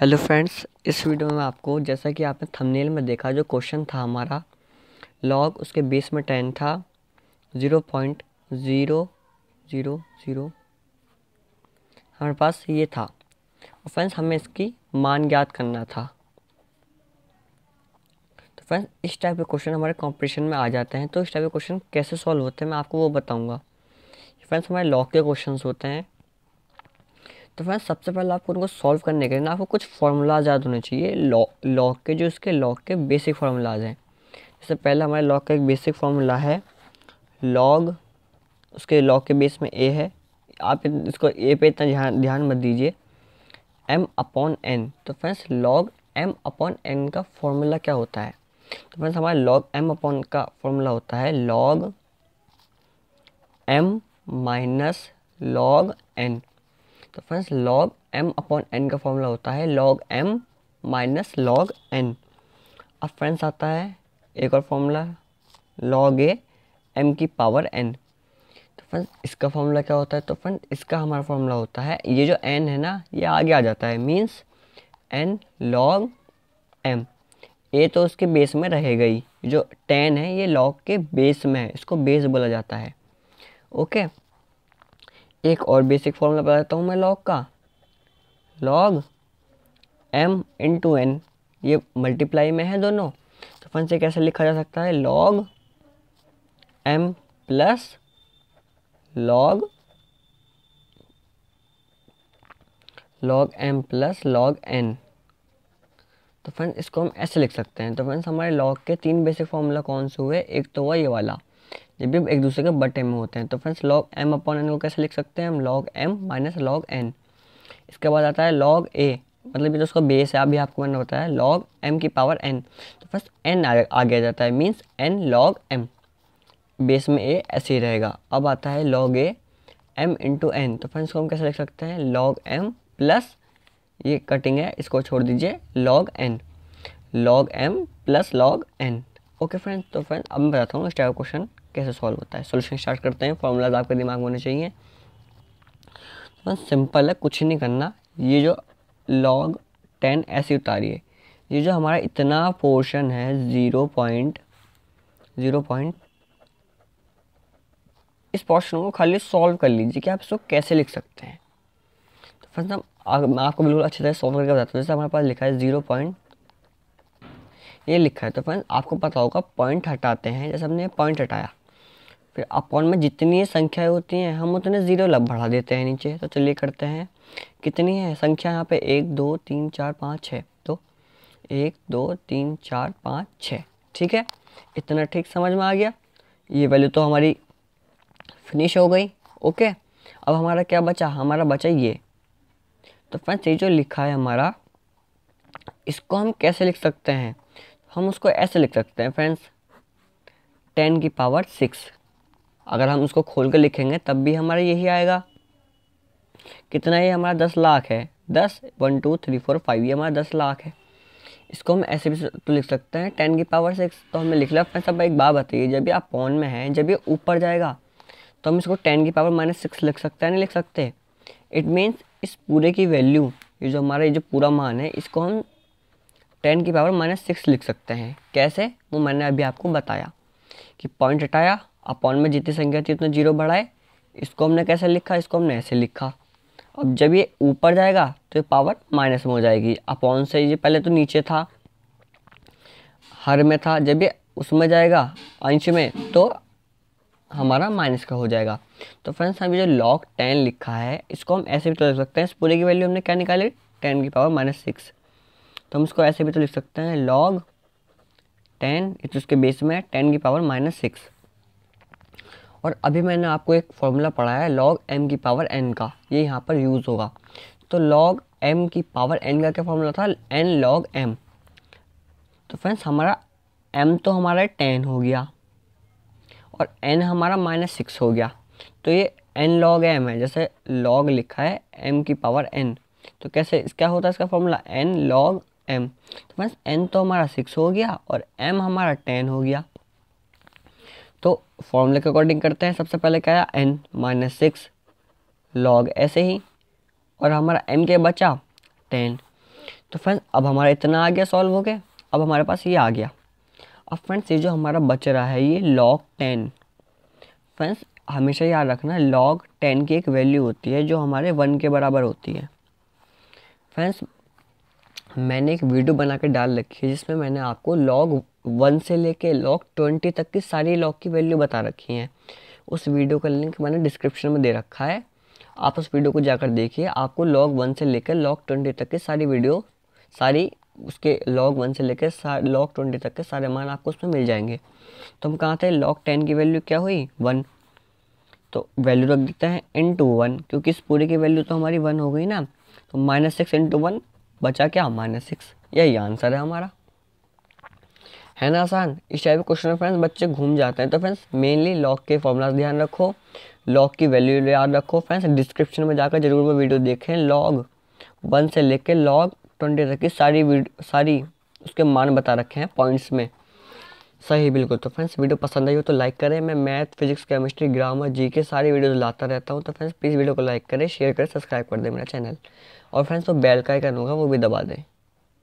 Hello friends इस video में आपको जैसा कि आपने थंबनेल में देखा जो क्वेश्चन था हमारा लॉग उसके बेस में टेन था zero point zero zero zero हमारे पास ये था और फ्रेंड्स हमें इसकी मान ज्ञात करना था तो फ्रेंड्स इस टाइप के क्वेश्चन हमारे कॉम्पिटिशन में आ जाते हैं तो इस टाइप के क्वेश्चन कैसे सॉल्व होते हैं मैं आपको वो बताऊँगा फ्रेंड्स हमारे लॉग के क्वेश्चन होते हैं तो फिर सबसे पहले आपको उनको सॉल्व करने के लिए ना आपको कुछ फार्मूलाज याद होने चाहिए लॉक लॉक के जो इसके लॉक के बेसिक फार्मूलाज हैं जैसे पहले हमारे लॉक का एक बेसिक फार्मूला है लॉग उसके लॉग के बेस में ए है आप इसको ए पे इतना ध्यान ध्यान मत दीजिए एम अपॉन एन तो friends log M upon N का फॉर्मूला क्या होता है तो फ्रेंड्स हमारे लॉग एम अपॉन का फॉर्मूला होता है log M minus log N तो friends log M upon N का फॉर्मूला होता है log M minus log N अब फ्रेंड्स आता है एक और फॉर्मूला लॉग ए एम की पावर एन तो फ्रेंड्स इसका फॉर्मूला क्या होता है तो फ्रेंड इसका हमारा फॉर्मूला होता है ये जो एन है ना ये आगे आ जाता है means N log M A तो उसके बेस में रहेगा ही जो टेन है ये लॉग के बेस में है इसको बेस बोला जाता है ओके okay? एक और बेसिक फॉर्मूला बता देता हूँ मैं लॉग का log M into N ये मल्टीप्लाई में है दोनों तो फन से कैसे लिखा जा सकता है log M plus log log M plus log N तो फ्रेंड्स इसको हम ऐसे लिख सकते हैं तो फ्रेंड्स हमारे लॉग के तीन बेसिक फॉर्मूला कौन से हुए एक तो हुआ ये वाला जब भी एक दूसरे के बटे में होते हैं तो friends log M upon N को कैसे लिख सकते हैं हम log M minus log N इसके बाद आता है लॉग ए मतलब ये तो उसका बेस है अभी आपको मैंने बताया लॉग एम की पावर एन तो फर्स्ट एन आगे आ जाता है means N log M base में ए ऐसे ही रहेगा अब आता है log A M into N तो फ्रेंड्स को हम कैसे लिख सकते हैं लॉग एम प्लस ये कटिंग है इसको छोड़ दीजिए log N log M plus log N okay friend तो फ्रेंड अब मैं बताता हूँ इस टाइप क्वेश्चन कैसे सॉल्व होता है सोल्यूशन स्टार्ट करते हैं फॉर्मूलाज आपके दिमाग में होने चाहिए तो सिंपल है कुछ नहीं करना ये जो लॉग टेन ऐसे उतारिए ये जो हमारा इतना पोर्शन है ज़ीरो पॉइंट ज़ीरो पॉइंट इस पोर्शन को खाली सॉल्व कर लीजिए कि आप इसको कैसे लिख सकते हैं तो फ्रेंड्स हम मैं आपको बिल्कुल अच्छी तरह सॉल्व करके बताता हूँ जैसे हमारे पास लिखा है ज़ीरो पॉइंट ये लिखा है तो फ्रेंड आपको पता होगा पॉइंट हटाते हैं जैसे हमने पॉइंट हटाया फिर अपॉन में जितनी संख्याएं होती हैं हम उतने ज़ीरो लब बढ़ा देते हैं नीचे तो चलिए करते हैं कितनी है संख्या यहाँ पे एक दो तीन चार पाँच छः तो एक दो तीन चार पाँच छः ठीक है इतना ठीक समझ में आ गया ये वैल्यू तो हमारी फिनिश हो गई ओके अब हमारा क्या बचा हमारा बचा ये तो फ्रेंड्स ये जो लिखा है हमारा इसको हम कैसे लिख सकते हैं हम उसको ऐसे लिख सकते हैं फ्रेंड्स टेन की पावर सिक्स अगर हम उसको खोल कर लिखेंगे तब भी हमारा यही आएगा कितना ये हमारा दस लाख है दस one two three four five ये हमारा दस लाख है इसको हम ऐसे भी तो लिख सकते हैं टेन की पावर सिक्स तो हमने लिख लिया फ्रेंड्स सब एक बात बताइए जब ये आप पॉन में हैं जब ये ऊपर जाएगा तो हम इसको टेन की पावर माइनस सिक्स लिख सकते हैं नहीं लिख सकते इट मीन्स इस पूरे की वैल्यू ये जो हमारा ये जो पूरा मान है इसको हम टेन की पावर माइनस सिक्स लिख सकते हैं कैसे वो मैंने अभी आपको बताया कि पॉइंट हटाया अपॉन में जितनी संख्या थी उतने जीरो बढ़ाए इसको हमने कैसे लिखा इसको हमने ऐसे लिखा अब जब ये ऊपर जाएगा तो ये पावर माइनस में हो जाएगी अपॉन से ये पहले तो नीचे था हर में था जब ये उसमें जाएगा अंश में तो हमारा माइनस का हो जाएगा तो फ्रेंड्स हमें जो लॉग टेन लिखा है इसको हम ऐसे भी तो लिख सकते हैं इस पूरे की वैल्यू हमने क्या निकाली टेन की पावर माइनस सिक्स तो हम इसको ऐसे भी तो लिख सकते हैं लॉग टेन इस उसके बेस में है टेन की पावर माइनस सिक्स और अभी मैंने आपको एक फॉर्मूला पढ़ाया है लॉग एम की पावर एन का ये यहाँ पर यूज़ होगा तो लॉग एम की पावर एन का क्या फॉर्मूला था एन लॉग एम तो फ्रेंड्स हमारा एम तो हमारा टेन हो गया और एन हमारा माइनस सिक्स हो गया तो ये एन लॉग एम है जैसे लॉग लिखा है एम की पावर एन तो कैसे क्या होता है इसका फॉर्मूला एन लॉग एम तो बस एन तो हमारा सिक्स हो गया और एम हमारा टेन हो गया तो फॉर्मूले के अकॉर्डिंग करते हैं सबसे पहले क्या आया एन माइनस सिक्स लॉग ऐसे ही और हमारा एम के बचा टेन तो फ्रेंड्स अब हमारा इतना आ गया सॉल्व हो गया अब हमारे पास ये आ गया अब फ्रेंड्स ये जो हमारा बच रहा है ये लॉग टेन फ्रेंड्स हमेशा याद रखना लॉग टेन की एक वैल्यू होती है जो हमारे वन के बराबर होती है फ्रेंड्स मैंने एक वीडियो बना के डाल रखी है जिसमें मैंने आपको लॉग वन से लेके लॉग ट्वेंटी तक की सारी लॉग की वैल्यू बता रखी है उस वीडियो का लिंक मैंने डिस्क्रिप्शन में दे रखा है आप उस वीडियो को जाकर देखिए आपको लॉग वन से लेकर लॉग ट्वेंटी तक की सारी वीडियो सारी उसके लॉग वन से लेकर लॉग ट्वेंटी तक के सारे मान आपको उसमें मिल जाएंगे तो हम कहाँ थे लॉग टेन की वैल्यू क्या हुई वन तो वैल्यू रख देते हैं इन टू वन क्योंकि इस पूरे की वैल्यू तो हमारी वन हो गई ना तो माइनस सिक्स इंटू वन बचा क्या माइनस सिक्स यही आंसर है हमारा है ना आसान इस टाइप के क्वेश्चन में फ्रेंड्स बच्चे घूम जाते हैं तो फ्रेंड्स मेनली लॉक के फॉर्मूलाज ध्यान रखो लॉग की वैल्यू याद रखो फ्रेंड्स डिस्क्रिप्शन में जाकर जरूर वो वीडियो देखें लॉग वन से लेकर लॉग ट्वेंटी तक की सारी सारी उसके मान बता रखे हैं पॉइंट्स में सही बिल्कुल तो फ्रेंड्स वीडियो पसंद आई हो तो लाइक करें मैं math physics chemistry grammar G K सारी वीडियोज लाता रहता हूँ तो फ्रेंड्स प्लीज़ वीडियो को लाइक करें शेयर करें सब्सक्राइब कर दें मेरा चैनल और फ्रेंड्स वो तो बेल का आइकन होगा वो भी दबा दें